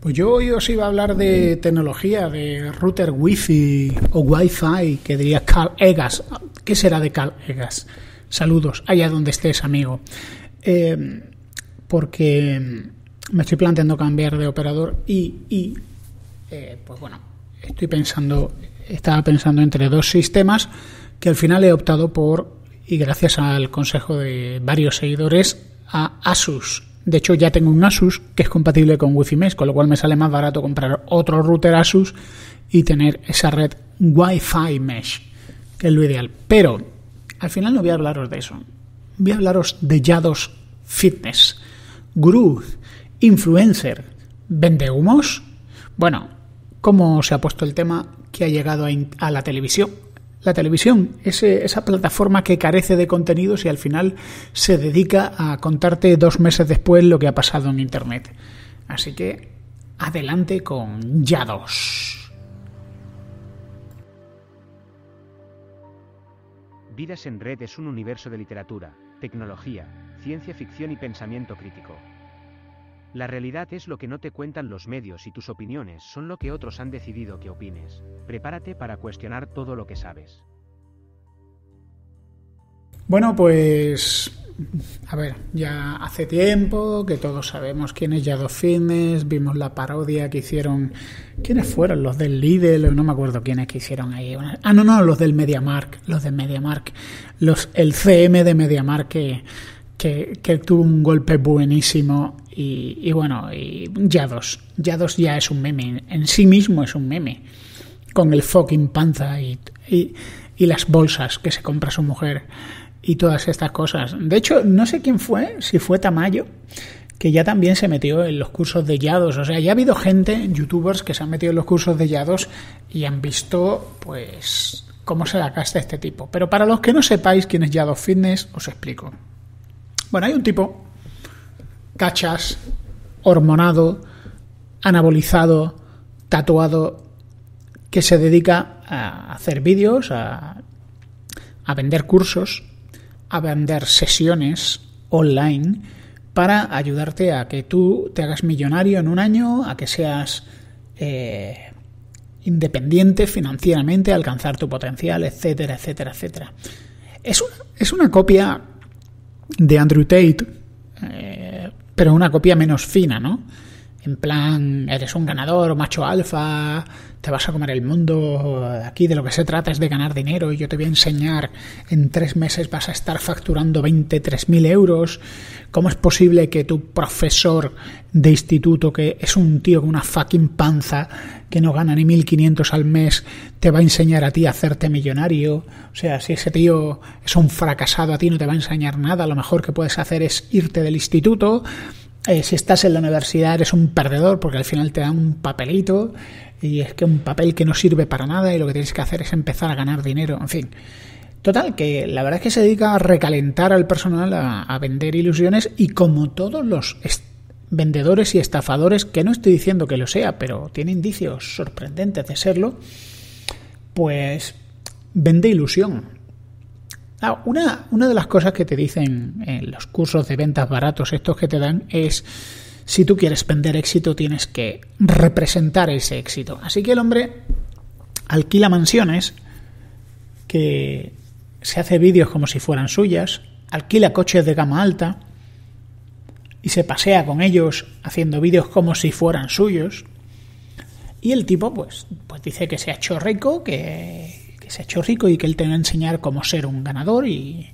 Pues yo hoy os iba a hablar de tecnología, de router wifi o Wi-Fi, que diría Carl Egas. ¿Qué será de Carl Egas? Saludos, allá donde estés, amigo. Eh, porque me estoy planteando cambiar de operador y, y eh, pues bueno, estoy pensando, estaba pensando entre dos sistemas que al final he optado por, y gracias al consejo de varios seguidores, a Asus de hecho, ya tengo un Asus que es compatible con Wi-Fi Mesh, con lo cual me sale más barato comprar otro router Asus y tener esa red Wi-Fi Mesh, que es lo ideal. Pero al final no voy a hablaros de eso. Voy a hablaros de Yados Fitness, Groove, influencer, vende humos. Bueno, ¿cómo se ha puesto el tema que ha llegado a la televisión? la televisión, es esa plataforma que carece de contenidos y al final se dedica a contarte dos meses después lo que ha pasado en Internet. Así que adelante con Ya Vidas en Red es un universo de literatura, tecnología, ciencia ficción y pensamiento crítico la realidad es lo que no te cuentan los medios y tus opiniones son lo que otros han decidido que opines. Prepárate para cuestionar todo lo que sabes. Bueno, pues a ver, ya hace tiempo que todos sabemos quién es dos Fitness, vimos la parodia que hicieron, ¿quiénes fueron? Los del Lidl, no me acuerdo quiénes que hicieron ahí. Ah, no, no, los del MediaMark, los del MediaMark, los, el CM de MediaMark que que, tuvo un golpe buenísimo y, bueno, y Yados. Yados ya es un meme, en sí mismo es un meme, con el fucking panza y, y, las bolsas que se compra su mujer y todas estas cosas. De hecho, no sé quién fue, si fue Tamayo, que ya también se metió en los cursos de Yados. O sea, ya ha habido gente, youtubers, que se han metido en los cursos de Yados y han visto, pues, cómo se la casta este tipo. Pero para los que no sepáis quién es Yados Fitness, os explico. Bueno, hay un tipo, cachas, hormonado, anabolizado, tatuado, que se dedica a hacer vídeos, a, vender cursos, a vender sesiones online para ayudarte a que tú te hagas millonario en un año, a que seas eh, independiente financieramente, a alcanzar tu potencial, etcétera, etcétera, etcétera. Es una, es una copia de Andrew Tate, eh, pero una copia menos fina, ¿no? En plan, eres un ganador, macho alfa, te vas a comer el mundo, aquí de lo que se trata es de ganar dinero y yo te voy a enseñar, en tres meses vas a estar facturando mil euros. ¿Cómo es posible que tu profesor de instituto, que es un tío con una fucking panza, que no gana ni 1.500 al mes, te va a enseñar a ti a hacerte millonario? O sea, si ese tío es un fracasado, a ti no te va a enseñar nada, lo mejor que puedes hacer es irte del instituto eh, si estás en la universidad eres un perdedor porque al final te dan un papelito y es que un papel que no sirve para nada y lo que tienes que hacer es empezar a ganar dinero, en fin. Total, que la verdad es que se dedica a recalentar al personal, a, a vender ilusiones y como todos los vendedores y estafadores, que no estoy diciendo que lo sea, pero tiene indicios sorprendentes de serlo, pues vende ilusión, Ah, una, de las cosas que te dicen en los cursos de ventas baratos, estos que te dan, es si tú quieres vender éxito tienes que representar ese éxito. Así que el hombre alquila mansiones que se hace vídeos como si fueran suyas, alquila coches de gama alta y se pasea con ellos haciendo vídeos como si fueran suyos. Y el tipo pues, pues dice que se ha hecho rico, que, se ha hecho rico y que él te va a enseñar cómo ser un ganador y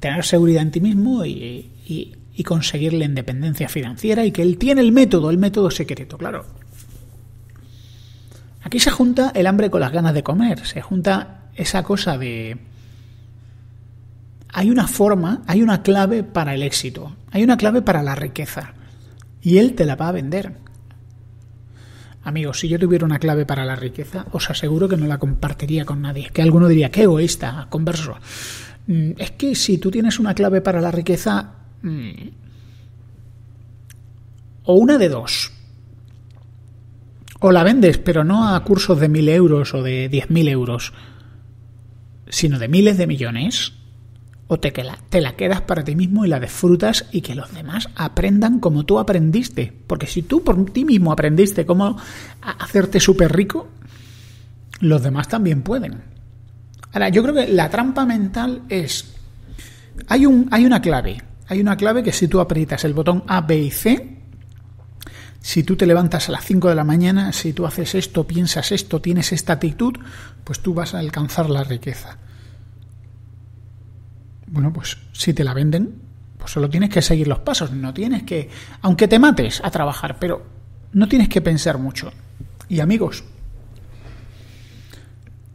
tener seguridad en ti mismo y, conseguir la independencia financiera y que él tiene el método, el método secreto, claro. Aquí se junta el hambre con las ganas de comer, se junta esa cosa de... Hay una forma, hay una clave para el éxito, hay una clave para la riqueza y él te la va a vender. Amigos, si yo tuviera una clave para la riqueza, os aseguro que no la compartiría con nadie. que alguno diría, qué egoísta, converso. Mm, es que si tú tienes una clave para la riqueza, mm, o una de dos, o la vendes, pero no a cursos de mil euros o de diez mil euros, sino de miles de millones, o te, la, te la quedas para ti mismo y la disfrutas y que los demás aprendan como tú aprendiste. Porque si tú por ti mismo aprendiste cómo hacerte súper rico, los demás también pueden. Ahora, yo creo que la trampa mental es... Hay, un, hay una clave. Hay una clave que si tú aprietas el botón A, B y C, si tú te levantas a las 5 de la mañana, si tú haces esto, piensas esto, tienes esta actitud, pues tú vas a alcanzar la riqueza. Bueno, pues si te la venden, pues solo tienes que seguir los pasos, no tienes que, aunque te mates a trabajar, pero no tienes que pensar mucho. Y amigos,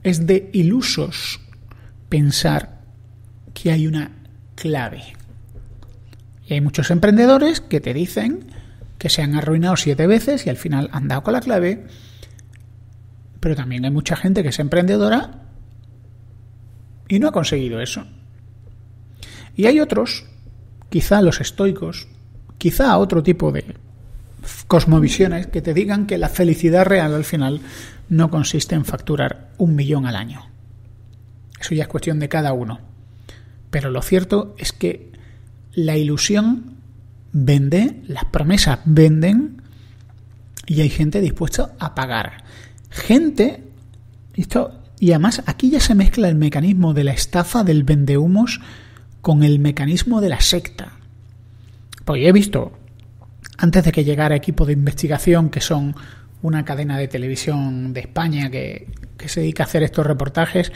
es de ilusos pensar que hay una clave. Y hay muchos emprendedores que te dicen que se han arruinado siete veces y al final han dado con la clave. Pero también hay mucha gente que es emprendedora y no ha conseguido eso. Y hay otros, quizá los estoicos, quizá otro tipo de cosmovisiones que te digan que la felicidad real al final no consiste en facturar un millón al año. Eso ya es cuestión de cada uno. Pero lo cierto es que la ilusión vende, las promesas venden y hay gente dispuesta a pagar. Gente, esto, y además aquí ya se mezcla el mecanismo de la estafa, del vendehumos, con el mecanismo de la secta. Pues he visto, antes de que llegara equipo de investigación, que son una cadena de televisión de España que, que se dedica a hacer estos reportajes,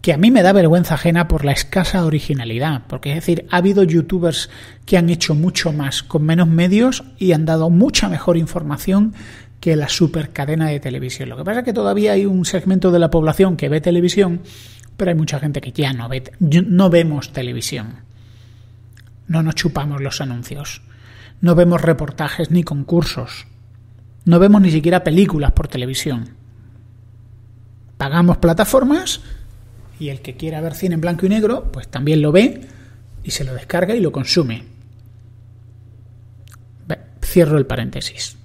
que a mí me da vergüenza ajena por la escasa originalidad, porque es decir, ha habido youtubers que han hecho mucho más con menos medios y han dado mucha mejor información que la supercadena de televisión. Lo que pasa es que todavía hay un segmento de la población que ve televisión pero hay mucha gente que ya no ve, no vemos televisión. No nos chupamos los anuncios. No vemos reportajes ni concursos. No vemos ni siquiera películas por televisión. Pagamos plataformas y el que quiera ver cine en blanco y negro, pues también lo ve y se lo descarga y lo consume. Cierro el paréntesis.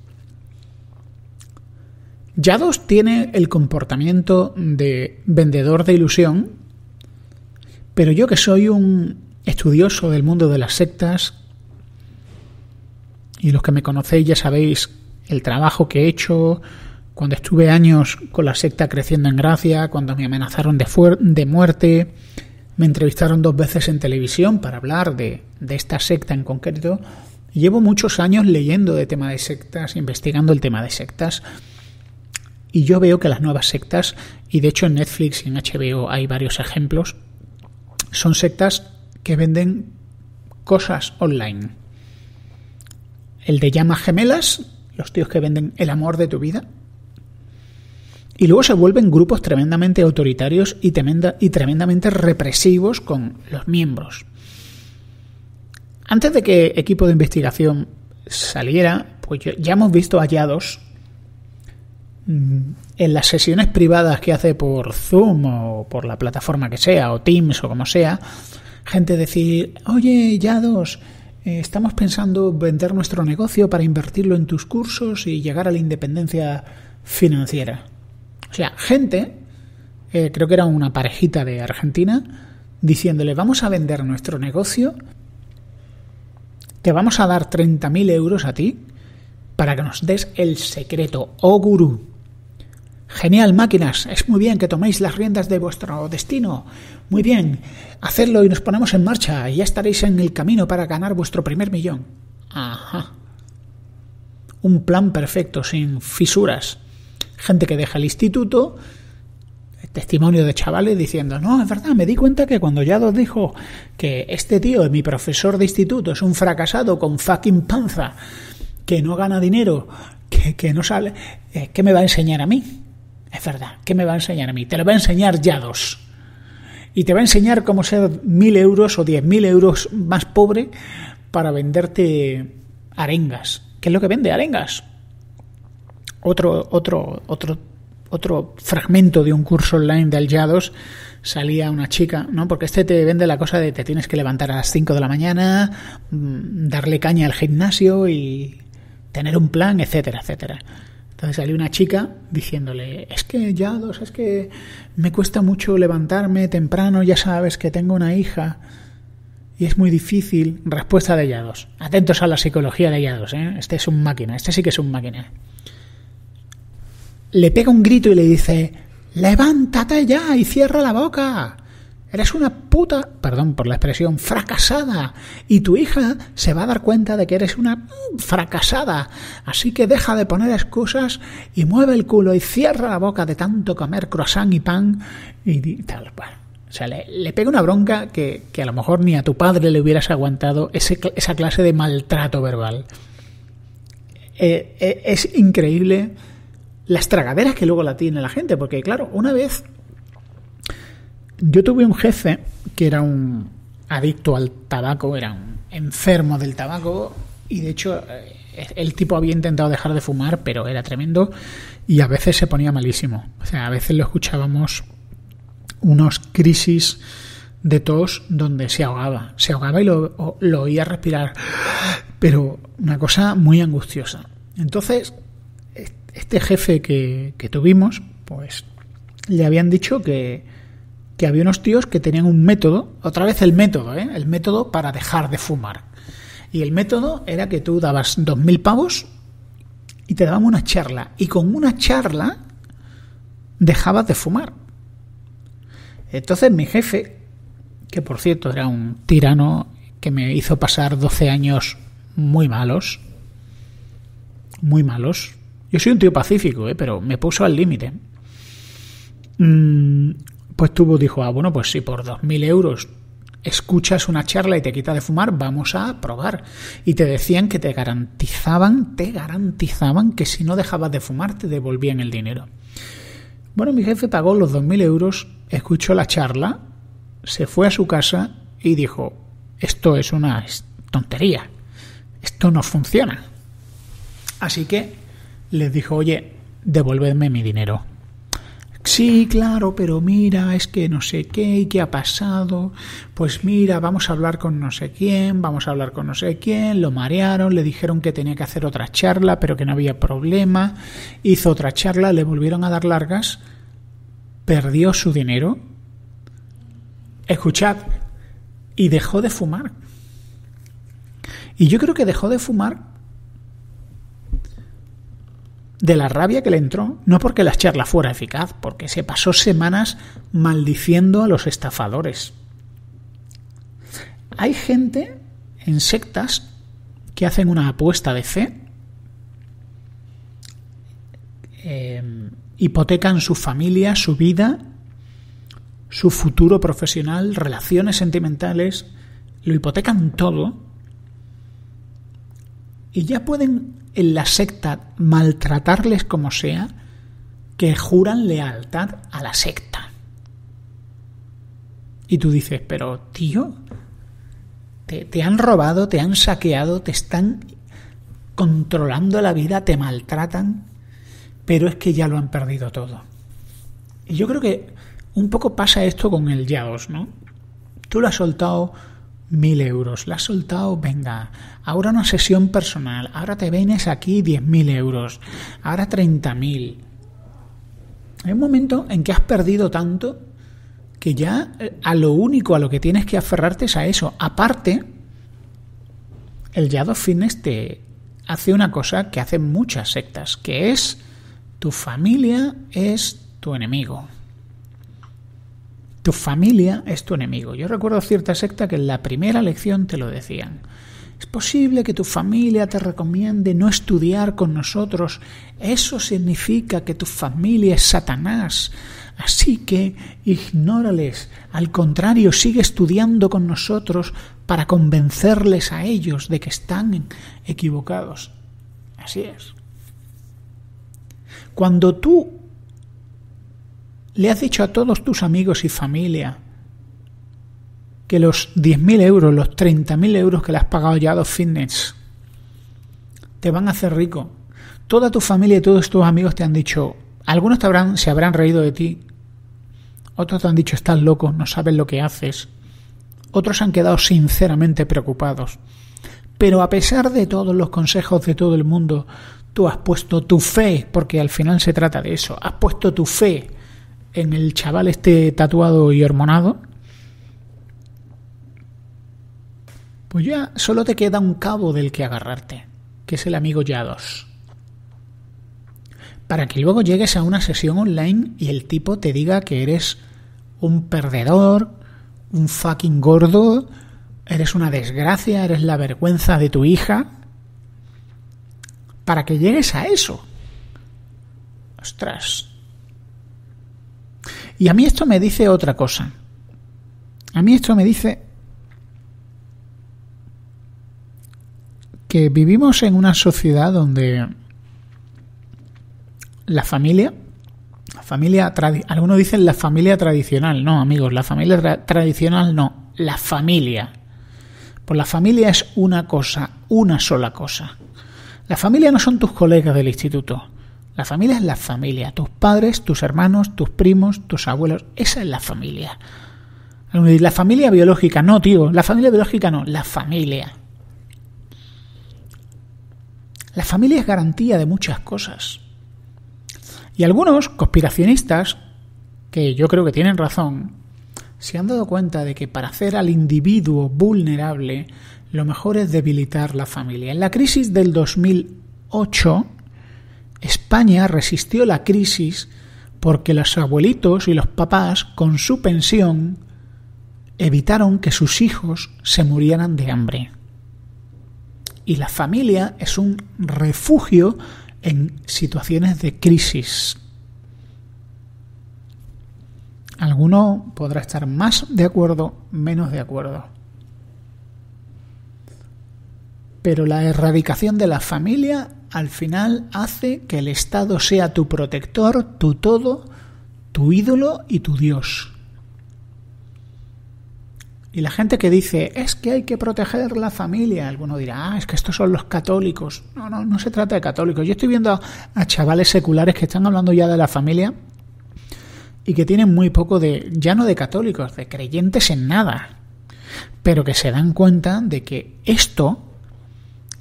Yados tiene el comportamiento de vendedor de ilusión, pero yo que soy un estudioso del mundo de las sectas, y los que me conocéis ya sabéis el trabajo que he hecho, cuando estuve años con la secta creciendo en gracia, cuando me amenazaron de, de muerte, me entrevistaron dos veces en televisión para hablar de, de esta secta en concreto, llevo muchos años leyendo de tema de sectas, investigando el tema de sectas, y yo veo que las nuevas sectas, y de hecho en Netflix y en HBO hay varios ejemplos, son sectas que venden cosas online. El de llamas gemelas, los tíos que venden el amor de tu vida. Y luego se vuelven grupos tremendamente autoritarios y, y tremendamente represivos con los miembros. Antes de que equipo de investigación saliera, pues ya hemos visto hallados Mm, en las sesiones privadas que hace por Zoom o por la plataforma que sea, o Teams o como sea, gente decir, oye, Yados, eh, estamos pensando vender nuestro negocio para invertirlo en tus cursos y llegar a la independencia financiera. O sea, gente, eh, creo que era una parejita de Argentina, diciéndole, vamos a vender nuestro negocio, te vamos a dar 30.000 euros a ti para que nos des el secreto, oh gurú, Genial, máquinas, es muy bien que toméis las riendas de vuestro destino. Muy bien, hacedlo y nos ponemos en marcha y ya estaréis en el camino para ganar vuestro primer millón. Ajá. Un plan perfecto, sin fisuras. Gente que deja el instituto, testimonio de chavales diciendo, no, es verdad, me di cuenta que cuando ya os dijo que este tío, mi profesor de instituto, es un fracasado con fucking panza, que no gana dinero, que, que no sale, eh, ¿qué me va a enseñar a mí? Es verdad, ¿qué me va a enseñar a mí? Te lo va a enseñar Yados. Y te va a enseñar cómo ser mil euros o diez mil euros más pobre para venderte arengas. ¿Qué es lo que vende arengas? Otro, otro, otro, otro fragmento de un curso online de Yados salía una chica, ¿no? Porque este te vende la cosa de te tienes que levantar a las 5 de la mañana, mm, darle caña al gimnasio y tener un plan, etcétera, etcétera. Entonces salió una chica diciéndole, es que Yados, es que me cuesta mucho levantarme temprano, ya sabes que tengo una hija y es muy difícil. Respuesta de Yados. Atentos a la psicología de Yados, ¿eh? Este es un máquina, este sí que es un máquina. Le pega un grito y le dice, levántate ya y cierra la boca. Eres una puta, perdón por la expresión, fracasada. Y tu hija se va a dar cuenta de que eres una fracasada. Así que deja de poner excusas y mueve el culo y cierra la boca de tanto comer croissant y pan y tal. o sea, le, pega una bronca que, a lo mejor ni a tu padre le hubieras aguantado esa clase de maltrato verbal. Eh, eh, es increíble las tragaderas que luego la tiene la gente, porque claro, una vez yo tuve un jefe que era un adicto al tabaco, era un enfermo del tabaco y de hecho eh, el tipo había intentado dejar de fumar, pero era tremendo y a veces se ponía malísimo. O sea, a veces lo escuchábamos unos crisis de tos donde se ahogaba, se ahogaba y lo, lo oía respirar, pero una cosa muy angustiosa. Entonces, este jefe que, que tuvimos, pues le habían dicho que, que había unos tíos que tenían un método, otra vez el método, ¿eh? el método para dejar de fumar. Y el método era que tú dabas 2.000 pavos y te daban una charla. Y con una charla dejabas de fumar. Entonces mi jefe, que por cierto era un tirano que me hizo pasar 12 años muy malos, muy malos. Yo soy un tío pacífico, ¿eh? pero me puso al límite. Mm, pues tuvo, dijo, ah, bueno, pues si por 2.000 euros escuchas una charla y te quita de fumar, vamos a probar. Y te decían que te garantizaban, te garantizaban que si no dejabas de fumar te devolvían el dinero. Bueno, mi jefe pagó los 2.000 euros, escuchó la charla, se fue a su casa y dijo, esto es una tontería, esto no funciona. Así que les dijo, oye, devuélveme mi dinero. Sí, claro, pero mira, es que no sé qué y qué ha pasado. Pues mira, vamos a hablar con no sé quién, vamos a hablar con no sé quién. Lo marearon, le dijeron que tenía que hacer otra charla, pero que no había problema. Hizo otra charla, le volvieron a dar largas, perdió su dinero. Escuchad, y dejó de fumar. Y yo creo que dejó de fumar de la rabia que le entró, no porque la charla fuera eficaz, porque se pasó semanas maldiciendo a los estafadores. Hay gente en sectas que hacen una apuesta de fe, eh, hipotecan su familia, su vida, su futuro profesional, relaciones sentimentales, lo hipotecan todo y ya pueden en la secta, maltratarles como sea, que juran lealtad a la secta. Y tú dices, pero tío, te, te, han robado, te han saqueado, te están controlando la vida, te maltratan, pero es que ya lo han perdido todo. Y yo creo que un poco pasa esto con el Yaos, ¿no? Tú lo has soltado mil euros, la has soltado, venga, ahora una sesión personal, ahora te vienes aquí diez mil euros, ahora treinta mil. Hay un momento en que has perdido tanto que ya eh, a lo único a lo que tienes que aferrarte es a eso. Aparte, el Yado Fitness te hace una cosa que hacen muchas sectas, que es tu familia es tu enemigo. Tu familia es tu enemigo. Yo recuerdo cierta secta que en la primera lección te lo decían. Es posible que tu familia te recomiende no estudiar con nosotros. Eso significa que tu familia es Satanás. Así que ignórales. Al contrario, sigue estudiando con nosotros para convencerles a ellos de que están equivocados. Así es. Cuando tú le has dicho a todos tus amigos y familia que los 10.000 euros, los 30.000 euros que le has pagado ya a dos fitness, te van a hacer rico. Toda tu familia y todos tus amigos te han dicho, algunos te habrán, se habrán reído de ti, otros te han dicho, estás loco, no sabes lo que haces, otros han quedado sinceramente preocupados. Pero a pesar de todos los consejos de todo el mundo, tú has puesto tu fe, porque al final se trata de eso, has puesto tu fe en el chaval este tatuado y hormonado, pues ya solo te queda un cabo del que agarrarte, que es el amigo ya Yados. Para que luego llegues a una sesión online y el tipo te diga que eres un perdedor, un fucking gordo, eres una desgracia, eres la vergüenza de tu hija. Para que llegues a eso. Ostras, y a mí esto me dice otra cosa. A mí esto me dice que vivimos en una sociedad donde la familia, la familia algunos dicen la familia tradicional, no amigos, la familia tradicional no, la familia. Pues la familia es una cosa, una sola cosa. La familia no son tus colegas del instituto. La familia es la familia. Tus padres, tus hermanos, tus primos, tus abuelos. Esa es la familia. La familia biológica, no, tío. La familia biológica no, la familia. La familia es garantía de muchas cosas. Y algunos conspiracionistas, que yo creo que tienen razón, se han dado cuenta de que para hacer al individuo vulnerable, lo mejor es debilitar la familia. En la crisis del 2008, España resistió la crisis porque los abuelitos y los papás, con su pensión, evitaron que sus hijos se murieran de hambre. Y la familia es un refugio en situaciones de crisis. Alguno podrá estar más de acuerdo, menos de acuerdo. Pero la erradicación de la familia al final hace que el Estado sea tu protector, tu todo, tu ídolo y tu Dios. Y la gente que dice, es que hay que proteger la familia, alguno dirá, ah, es que estos son los católicos. No, no, no se trata de católicos. Yo estoy viendo a, a chavales seculares que están hablando ya de la familia y que tienen muy poco de, ya no de católicos, de creyentes en nada, pero que se dan cuenta de que esto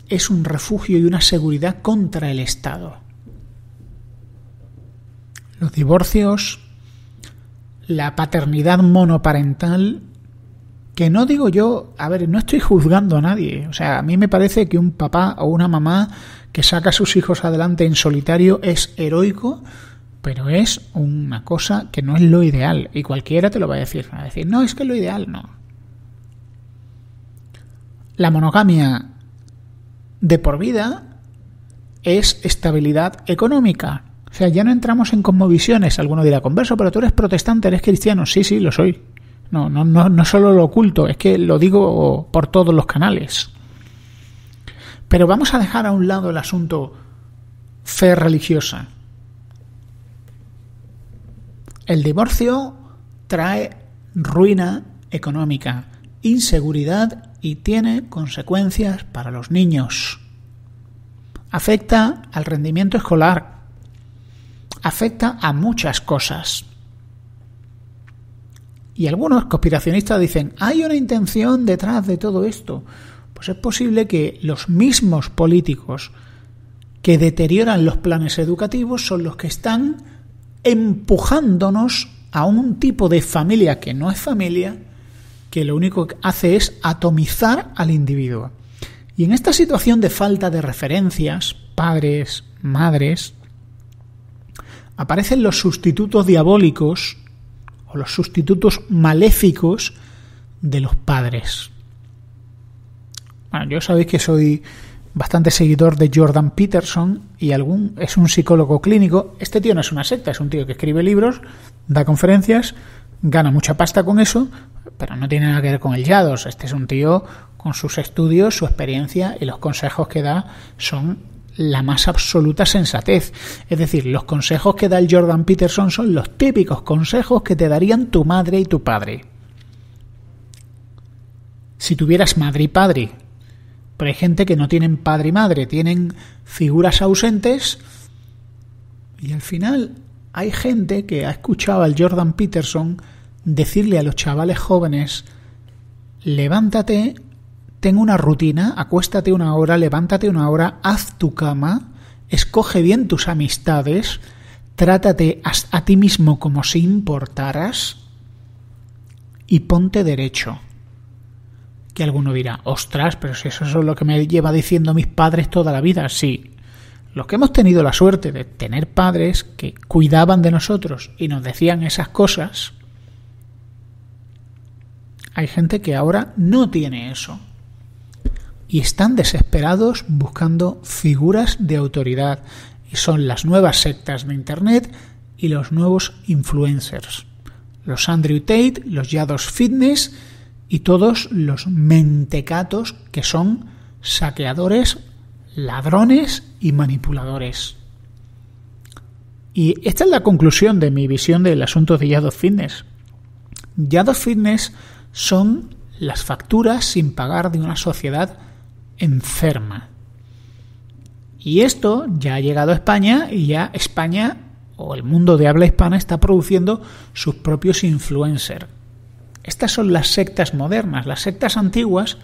es un refugio y una seguridad contra el Estado. Los divorcios, la paternidad monoparental, que no digo yo, a ver, no estoy juzgando a nadie, o sea, a mí me parece que un papá o una mamá que saca a sus hijos adelante en solitario es heroico, pero es una cosa que no es lo ideal y cualquiera te lo va a decir, va a decir, no, es que es lo ideal, no. La monogamia de por vida es estabilidad económica. O sea, ya no entramos en cosmovisiones. Alguno dirá, converso, pero tú eres protestante, eres cristiano. Sí, sí, lo soy. No, no, no, no solo lo oculto, es que lo digo por todos los canales. Pero vamos a dejar a un lado el asunto fe religiosa. El divorcio trae ruina económica, inseguridad y tiene consecuencias para los niños. Afecta al rendimiento escolar. Afecta a muchas cosas. Y algunos conspiracionistas dicen, hay una intención detrás de todo esto. Pues es posible que los mismos políticos que deterioran los planes educativos son los que están empujándonos a un tipo de familia que no es familia que lo único que hace es atomizar al individuo. Y en esta situación de falta de referencias, padres, madres, aparecen los sustitutos diabólicos o los sustitutos maléficos de los padres. Bueno, yo sabéis que soy bastante seguidor de Jordan Peterson y algún es un psicólogo clínico. Este tío no es una secta, es un tío que escribe libros, da conferencias, gana mucha pasta con eso, pero no tiene nada que ver con el Yados. Este es un tío con sus estudios, su experiencia y los consejos que da son la más absoluta sensatez. Es decir, los consejos que da el Jordan Peterson son los típicos consejos que te darían tu madre y tu padre. Si tuvieras madre y padre, pero hay gente que no tienen padre y madre, tienen figuras ausentes y al final hay gente que ha escuchado al Jordan Peterson decirle a los chavales jóvenes, levántate, tengo una rutina, acuéstate una hora, levántate una hora, haz tu cama, escoge bien tus amistades, trátate a, ti mismo como si importaras y ponte derecho. Que alguno dirá, ostras, pero si eso es lo que me lleva diciendo mis padres toda la vida, sí. Los que hemos tenido la suerte de tener padres que cuidaban de nosotros y nos decían esas cosas, hay gente que ahora no tiene eso. Y están desesperados buscando figuras de autoridad. Y son las nuevas sectas de Internet y los nuevos influencers. Los Andrew Tate, los Yados Fitness y todos los mentecatos que son saqueadores, ladrones y manipuladores. Y esta es la conclusión de mi visión del asunto de Yados Fitness. Yados Fitness son las facturas sin pagar de una sociedad enferma. Y esto ya ha llegado a España y ya España o el mundo de habla hispana está produciendo sus propios influencers. Estas son las sectas modernas. Las sectas antiguas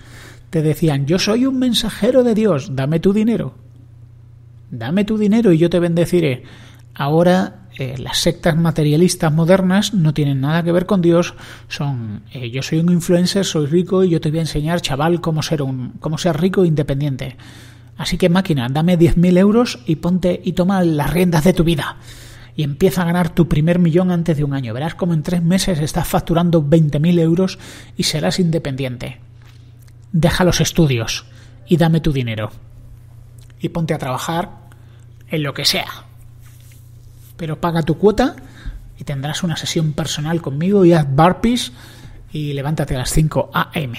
te decían, yo soy un mensajero de Dios, dame tu dinero. Dame tu dinero y yo te bendeciré. Ahora eh, las sectas materialistas modernas no tienen nada que ver con Dios, son eh, yo soy un influencer, soy rico y yo te voy a enseñar, chaval, cómo ser, un, cómo ser rico e independiente. Así que máquina, dame 10.000 euros y ponte y toma las riendas de tu vida. Y empieza a ganar tu primer millón antes de un año. Verás como en tres meses estás facturando 20.000 euros y serás independiente. Deja los estudios y dame tu dinero. Y ponte a trabajar en lo que sea pero paga tu cuota y tendrás una sesión personal conmigo y haz barpees y levántate a las 5 a.m.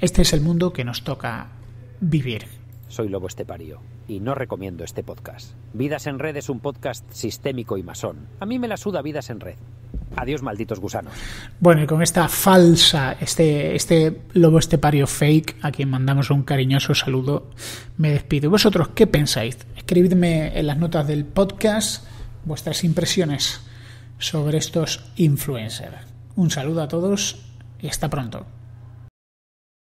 Este es el mundo que nos toca vivir. Soy lobo parío y no recomiendo este podcast. Vidas en Red es un podcast sistémico y masón. A mí me la suda Vidas en Red. Adiós, malditos gusanos. Bueno, y con esta falsa, este, este lobo estepario fake, a quien mandamos un cariñoso saludo, me despido. ¿Vosotros qué pensáis? Escribidme en las notas del podcast vuestras impresiones sobre estos influencers. Un saludo a todos y hasta pronto.